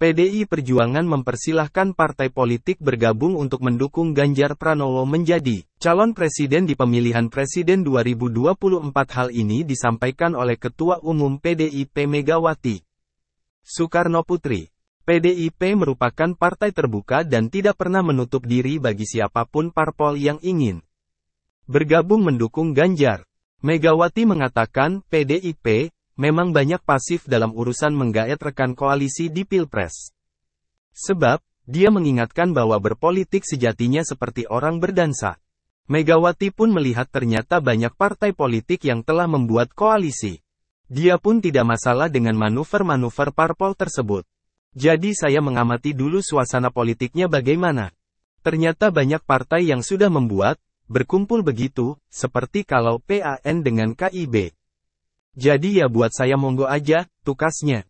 PDI Perjuangan mempersilahkan partai politik bergabung untuk mendukung Ganjar Pranowo menjadi calon presiden di pemilihan presiden 2024. Hal ini disampaikan oleh Ketua Umum PDIP Megawati Soekarno Putri. PDIP merupakan partai terbuka dan tidak pernah menutup diri bagi siapapun parpol yang ingin bergabung mendukung Ganjar. Megawati mengatakan PDIP memang banyak pasif dalam urusan menggaet rekan koalisi di Pilpres. Sebab, dia mengingatkan bahwa berpolitik sejatinya seperti orang berdansa. Megawati pun melihat ternyata banyak partai politik yang telah membuat koalisi. Dia pun tidak masalah dengan manuver-manuver parpol tersebut. Jadi saya mengamati dulu suasana politiknya bagaimana. Ternyata banyak partai yang sudah membuat, berkumpul begitu, seperti kalau PAN dengan KIB. Jadi ya buat saya monggo aja, tukasnya.